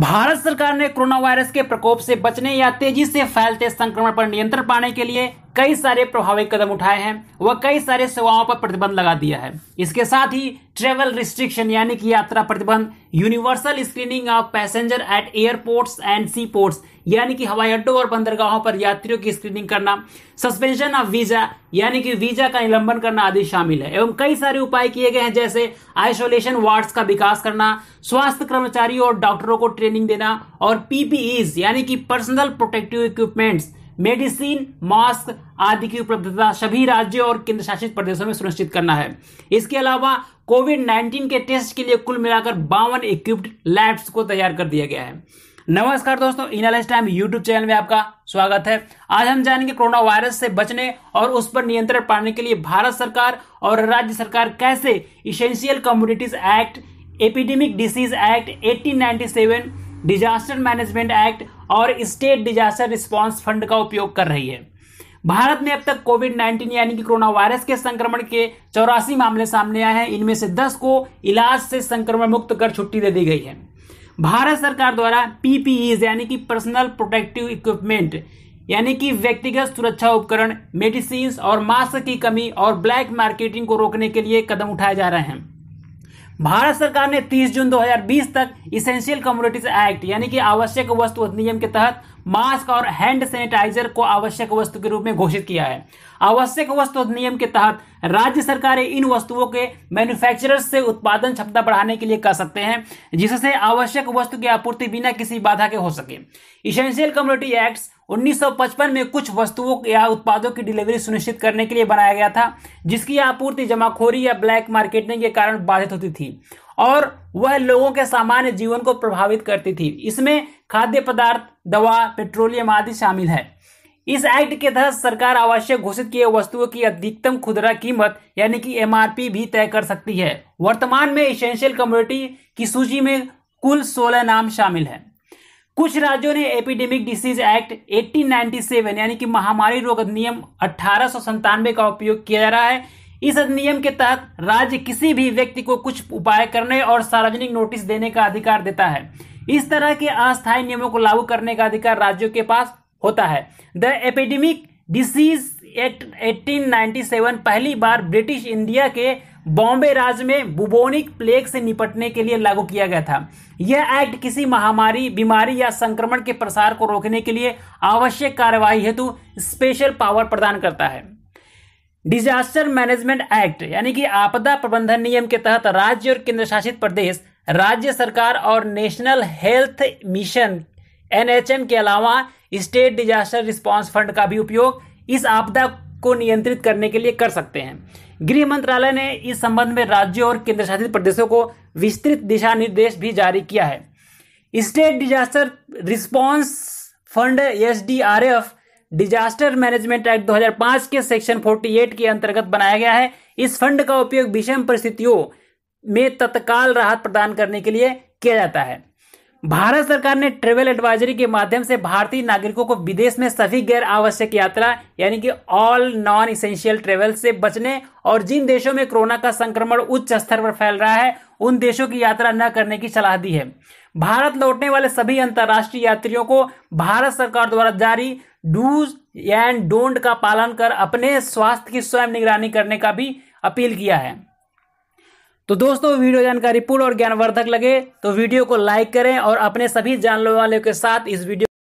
भारत सरकार ने corona virus के प्रकोप से बचने या तेजी से फैलते संक्रमण पर नियंत्रण पाने के लिए कई सारे प्रभावी कदम उठाए हैं वह कई सारे सेवाओं पर प्रतिबंध लगा दिया है इसके साथ ही ट्रेवल रिस्ट्रिक्शन यानी कि यात्रा प्रतिबंध universal screening of passenger at airports and sea ports यानी कि हवाई अड्डों और बंदरगाहों पर यात्रियों की स्क्रीनिंग करना सस्पेंशन ऑफ वीजा यानी कि वीजा का निलंबन करना आदि शामिल है एवं कई सारे उपाय किए गए हैं जैसे आइसोलेशन वार्ड्स का विकास करना स्वास्थ्य कर्मचारियों और डॉक्टरों को ट्रेनिंग देना और पीपीईज यानी कि personal protective equipments medicine mask आदि की उपलब्धता सभी राज्यों और केंद्र शासित प्रदेशों में सुनिश्चित करना है इसके अलावा कोविड 19 के टेस्ट के लिए कुल मिलाकर बावन इक्विप्ड लैब्स को तैयार कर दिया गया है नमस्कार दोस्तों इनालिस टाइम यूट्यूब चैनल में आपका स्वागत है आज हम जानेंगे कोरोना वायरस से बचने और उस पर नियंत्रण पाने के लिए भारत सरकार और राज्य सरकार कैसे essential communities act epidemic diseases act 1897 disaster management act और स्टेट डिजास्टर रिस्पांस फंड का उपयोग कर रही है भारत में अब तक कोविड 19 यानी कि कोरोना वायरस के संक्रमण के चौरासी मामले सामने आए हैं इनमें से 10 को इलाज से संक्रमण मुक्त कर छुट्टी दे दी गई है भारत सरकार द्वारा पीपीईज यानी कि पर्सनल प्रोटेक्टिव इक्विपमेंट यानी कि व्यक्तिगत सुरक्षा उपकरण मेडिसिन और मास्क की कमी और ब्लैक मार्केटिंग को रोकने के लिए कदम उठाए जा रहे हैं भारत सरकार ने 30 जून 2020 तक इसेंशियल कम्युनिटीज एक्ट यानी कि आवश्यक वस्तु अधिनियम के तहत मास्क और हैंड सैनिटाइजर को आवश्यक वस्तु के रूप में घोषित किया है आवश्यक वस्तु अधिनियम के तहत राज्य सरकारें इन वस्तुओं के मैन्युफैक्चरर्स से उत्पादन क्षमता बढ़ाने के लिए कर सकते हैं जिससे आवश्यक वस्तु की आपूर्ति बिना किसी बाधा के हो सके इसेंशियल कम्युनिटी एक्ट 1955 में कुछ वस्तुओं या उत्पादों की डिलीवरी सुनिश्चित करने के लिए बनाया गया था जिसकी आपूर्ति जमाखोरी या ब्लैक मार्केटिंग के कारण बाधित होती थी और वह लोगों के सामान्य जीवन को प्रभावित करती थी इसमें खाद्य पदार्थ दवा पेट्रोलियम आदि शामिल है इस एक्ट के तहत सरकार आवश्यक घोषित किए वस्तुओं की अधिकतम खुदरा कीमत यानी कि एमआरपी भी तय कर सकती है वर्तमान में इसेंशियल कम्युनिटी की सूची में कुल सोलह नाम शामिल हैं कुछ राज्यों ने एपिडेमिक डिसीज एक्ट 1897 यानी कि महामारी रोग अधिनियम अठारह का उपयोग किया जा रहा है इस अधिनियम के तहत राज्य किसी भी व्यक्ति को कुछ उपाय करने और सार्वजनिक नोटिस देने का अधिकार देता है इस तरह के अस्थायी नियमों को लागू करने का अधिकार राज्यों के पास होता है द एपिडेमिक डिसीज एक्ट 1897 पहली बार ब्रिटिश इंडिया के बॉम्बे राज्य में बुबोनिक प्लेग से निपटने के लिए लागू किया गया था यह एक्ट किसी महामारी बीमारी या संक्रमण के प्रसार को रोकने के लिए आवश्यक कार्यवाही हेतु स्पेशल पावर प्रदान करता है डिजास्टर मैनेजमेंट एक्ट यानी कि आपदा प्रबंधन नियम के तहत राज्य और केंद्रशासित प्रदेश राज्य सरकार और नेशनल हेल्थ मिशन एनएचएम के अलावा स्टेट डिजास्टर रिस्पांस फंड का भी उपयोग इस आपदा को नियंत्रित करने के लिए कर सकते हैं गृह मंत्रालय ने इस संबंध में राज्यों और केंद्र शासित प्रदेशों को विस्तृत दिशा निर्देश भी जारी किया है state disaster response fund S disaster management act 2005 के सेक्शन 48 के अंतर्गत बनाया गया है इस फंड का उपयोग विषम परिस्थितियों में तत्काल राहत प्रदान करने के लिए किया जाता है भारत सरकार ने ट्रेवल एडवाइजरी के माध्यम से भारतीय नागरिकों को विदेश में सभी गैर आवश्यक यात्रा यानी कि ऑल नॉन इसेंशियल ट्रेवल से बचने और जिन देशों में कोरोना का संक्रमण उच्च स्तर पर फैल रहा है उन देशों की यात्रा न करने की सलाह दी है भारत लौटने वाले सभी अंतर्राष्ट्रीय यात्रियों को भारत सरकार द्वारा जारी डूज एंड डोंट का पालन कर अपने स्वास्थ्य की स्वयं निगरानी करने का भी अपील किया है तो दोस्तों वीडियो जानकारी पूर्ण और ज्ञानवर्धक लगे तो वीडियो को लाइक करें और अपने सभी जानने वालों के साथ इस वीडियो